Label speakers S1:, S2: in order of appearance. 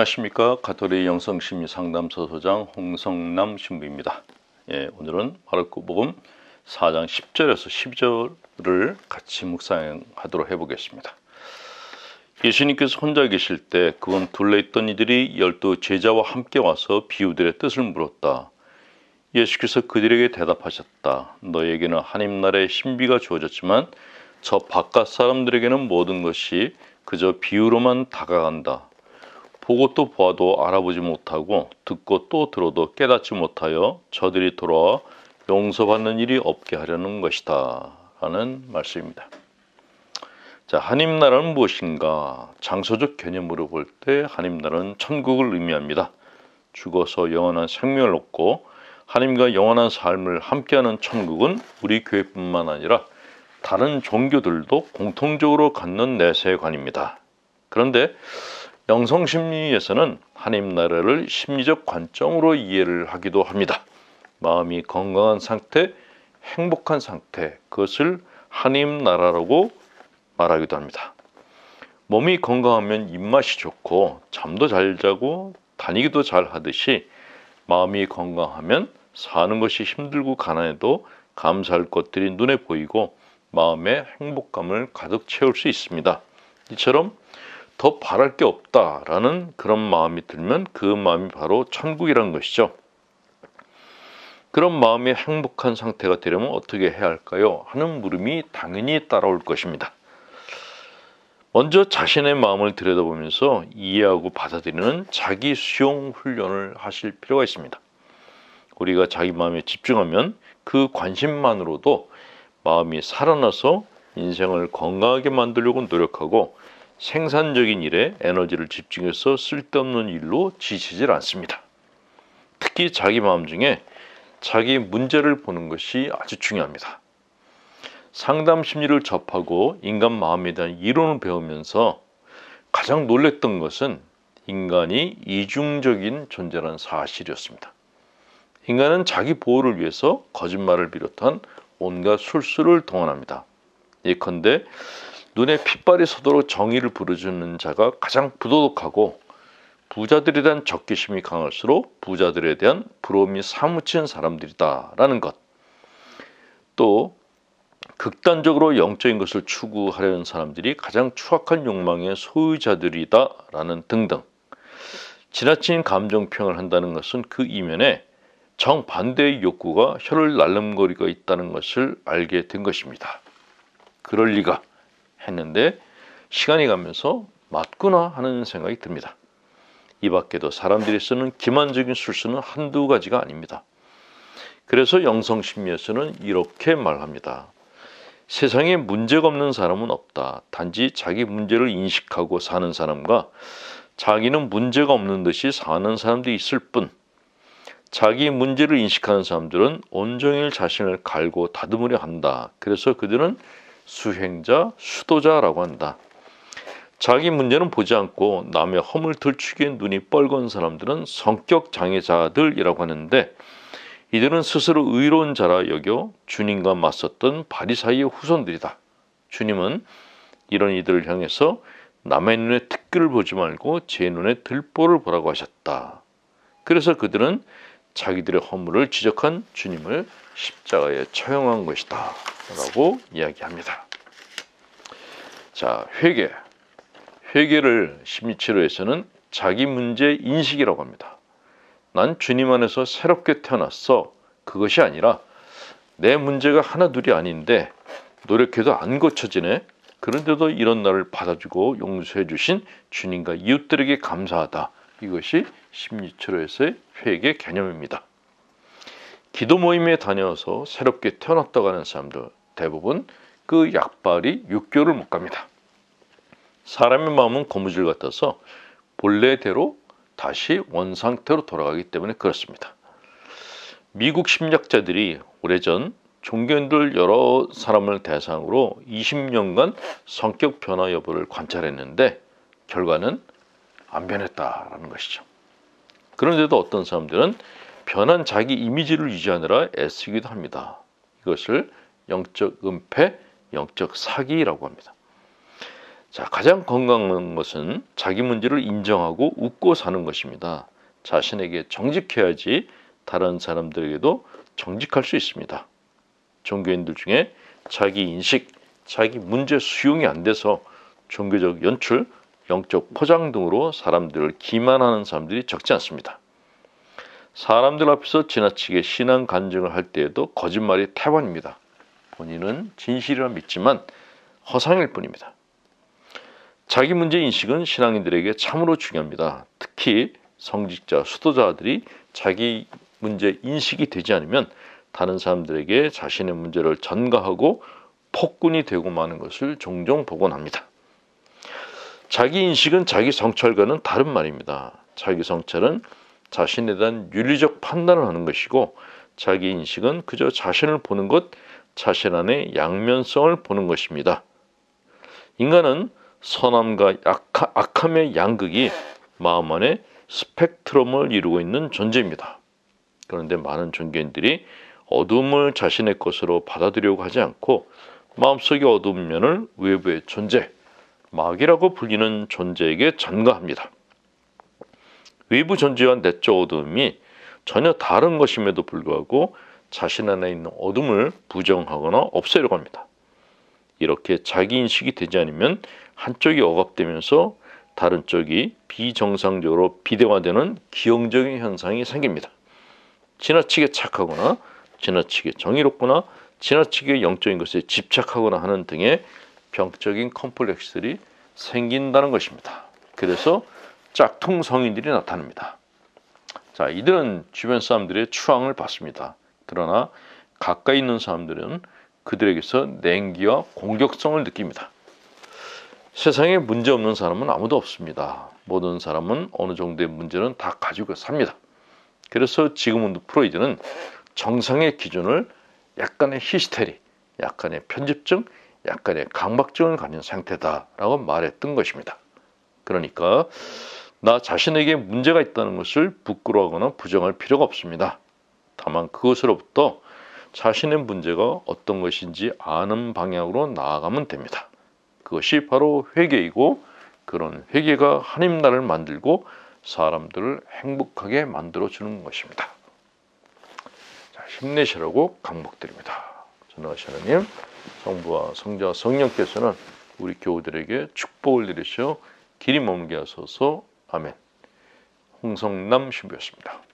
S1: 안녕하십니까 가톨릭 영성심리 상담소 소장 홍성남 신부입니다. 예, 오늘은 마르코복음 4장 10절에서 12절을 같이 묵상하도록 해보겠습니다. 예수님께서 혼자 계실 때 그분 둘러 있던 이들이 열두 제자와 함께 와서 비유들의 뜻을 물었다. 예수께서 그들에게 대답하셨다. 너에게는 하나 나라의 신비가 주어졌지만 저 바깥 사람들에게는 모든 것이 그저 비유로만 다가간다. 보고 또 보아도 알아보지 못하고 듣고 또 들어도 깨닫지 못하여 저들이 돌아와 용서받는 일이 없게 하려는 것이다. 라는 말씀입니다. 자, 하나 나라는 무엇인가? 장소적 개념으로 볼때하나 나라는 천국을 의미합니다. 죽어서 영원한 생명을 얻고 하나님과 영원한 삶을 함께하는 천국은 우리 교회뿐만 아니라 다른 종교들도 공통적으로 갖는 내세관입니다. 그런데 영성 심리에서는 하나님 나라를 심리적 관점으로 이해를 하기도 합니다. 마음이 건강한 상태, 행복한 상태, 그것을 하나님 나라라고 말하기도 합니다. 몸이 건강하면 입맛이 좋고 잠도 잘 자고 다니기도 잘 하듯이 마음이 건강하면 사는 것이 힘들고 가난해도 감사할 것들이 눈에 보이고 마음의 행복감을 가득 채울 수 있습니다. 이처럼 더 바랄 게 없다라는 그런 마음이 들면 그 마음이 바로 천국이란 것이죠. 그런 마음이 행복한 상태가 되려면 어떻게 해야 할까요? 하는 물음이 당연히 따라올 것입니다. 먼저 자신의 마음을 들여다보면서 이해하고 받아들이는 자기 수용 훈련을 하실 필요가 있습니다. 우리가 자기 마음에 집중하면 그 관심만으로도 마음이 살아나서 인생을 건강하게 만들려고 노력하고 생산적인 일에 에너지를 집중해서 쓸데없는 일로 지치질 않습니다. 특히 자기 마음 중에 자기 문제를 보는 것이 아주 중요합니다. 상담 심리를 접하고 인간 마음에 대한 이론을 배우면서 가장 놀랬던 것은 인간이 이중적인 존재라는 사실이었습니다. 인간은 자기 보호를 위해서 거짓말을 비롯한 온갖 술수를 동원합니다. 예컨대 눈에 핏발이 서도록 정의를 부르짖는 자가 가장 부도덕하고 부자들에 대한 적개심이 강할수록 부자들에 대한 부러움이 사무치는 사람들이다라는 것. 또 극단적으로 영적인 것을 추구하려는 사람들이 가장 추악한 욕망의 소유자들이다라는 등등. 지나친 감정평을 한다는 것은 그 이면에 정반대의 욕구가 혀를 날름거리고 있다는 것을 알게 된 것입니다. 그럴 리가. 했는데 시간이 가면서 맞구나 하는 생각이 듭니다. 이 밖에도 사람들이 쓰는 기만적인 술수는 한두 가지가 아닙니다. 그래서 영성심리에서는 이렇게 말합니다. 세상에 문제가 없는 사람은 없다. 단지 자기 문제를 인식하고 사는 사람과 자기는 문제가 없는 듯이 사는 사람도 있을 뿐, 자기 문제를 인식하는 사람들은 온종일 자신을 갈고 다듬으려 한다. 그래서 그들은 수행자, 수도자라고 한다. 자기 문제는 보지 않고 남의 허물 들추기에 눈이 뻘건 사람들은 성격 장애자들이라고 하는데 이들은 스스로 의로운 자라 여겨 주님과 맞섰던 바리사이의 후손들이다. 주님은 이런 이들을 향해서 남의 눈에 특기를 보지 말고 제 눈에 들보를 보라고 하셨다. 그래서 그들은 자기들의 허물을 지적한 주님을 십자가에 처형한 것이다. 라고 이야기합니다. 자, 회개. 회개를 12치로에서는 자기 문제 인식이라고 합니다. 난 주님 안에서 새롭게 태어났어. 그것이 아니라 내 문제가 하나둘이 아닌데 노력해도 안 고쳐지네. 그런데도 이런 나를 받아주고 용서해 주신 주님과 이웃들에게 감사하다. 이것이 심리치료에서의 회개 개념입니다. 기도 모임에 다녀서 새롭게 태어났다고 하는 사람들 대부분 그 약발이 육교를 못 갑니다. 사람의 마음은 고무줄 같아서 본래대로 다시 원상태로 돌아가기 때문에 그렇습니다. 미국 심리학자들이 오래전 종교인들 여러 사람을 대상으로 20년간 성격 변화 여부를 관찰했는데 결과는 안 변했다라는 것이죠. 그런데도 어떤 사람들은 변한 자기 이미지를 유지하느라 애쓰기도 합니다. 이것을 영적 은폐, 영적 사기라고 합니다. 자, 가장 건강한 것은 자기 문제를 인정하고 웃고 사는 것입니다. 자신에게 정직해야지 다른 사람들에게도 정직할 수 있습니다. 종교인들 중에 자기 인식, 자기 문제 수용이 안 돼서 종교적 연출, 영적 포장 등으로 사람들을 기만하는 사람들이 적지 않습니다. 사람들 앞에서 지나치게 신앙 간증을 할 때에도 거짓말이 태반입니다. 본인은 진실이라 믿지만 허상일 뿐입니다. 자기 문제 인식은 신앙인들에게 참으로 중요합니다. 특히 성직자, 수도자들이 자기 문제 인식이 되지 않으면 다른 사람들에게 자신의 문제를 전가하고 폭군이 되고 마는 것을 종종 복원합니다. 자기 인식은 자기 성찰과는 다른 말입니다. 자기 성찰은 자신에 대한 윤리적 판단을 하는 것이고 자기 인식은 그저 자신을 보는 것, 자신 안의 양면성을 보는 것입니다. 인간은 선함과 약하, 악함의 양극이 마음 안에 스펙트럼을 이루고 있는 존재입니다. 그런데 많은 종교인들이 어둠을 자신의 것으로 받아들이려고 하지 않고 마음속의 어두운 면을 외부의 존재, 마귀라고 불리는 존재에게 전가합니다. 외부 존재와 내적 어둠이 전혀 다른 것임에도 불구하고 자신 안에 있는 어둠을 부정하거나 없애려고 합니다. 이렇게 자기 인식이 되지 않으면 한쪽이 억압되면서 다른 쪽이 비정상적으로 비대화되는 기형적인 현상이 생깁니다. 지나치게 착하거나 지나치게 정의롭거나 지나치게 영적인 것에 집착하거나 하는 등의 병적인 컴플렉스들이 생긴다는 것입니다. 그래서 짝퉁 성인들이 나타납니다. 자, 이들은 주변 사람들의 추앙을 받습니다. 그러나 가까이 있는 사람들은 그들에게서 냉기와 공격성을 느낍니다. 세상에 문제 없는 사람은 아무도 없습니다. 모든 사람은 어느 정도의 문제는 다 가지고 삽니다. 그래서 지금은 프로이드는 정상의 기준을 약간의 히스테리, 약간의 편집증, 약간의 강박증을 가진 상태다라고 말했던 것입니다. 그러니까 나 자신에게 문제가 있다는 것을 부끄러워하거나 부정할 필요가 없습니다. 다만 그것으로부터 자신의 문제가 어떤 것인지 아는 방향으로 나아가면 됩니다. 그것이 바로 회개이고 그런 회개가 하나님 나를 만들고 사람들을 행복하게 만들어 주는 것입니다. 자, 힘내시라고 강복드립니다. 전하 하나님. 성부와 성자 와 성령께서는 우리 교우들에게 축복을 내리시어 길이 머물게 하소서 아멘 홍성남 신부였습니다.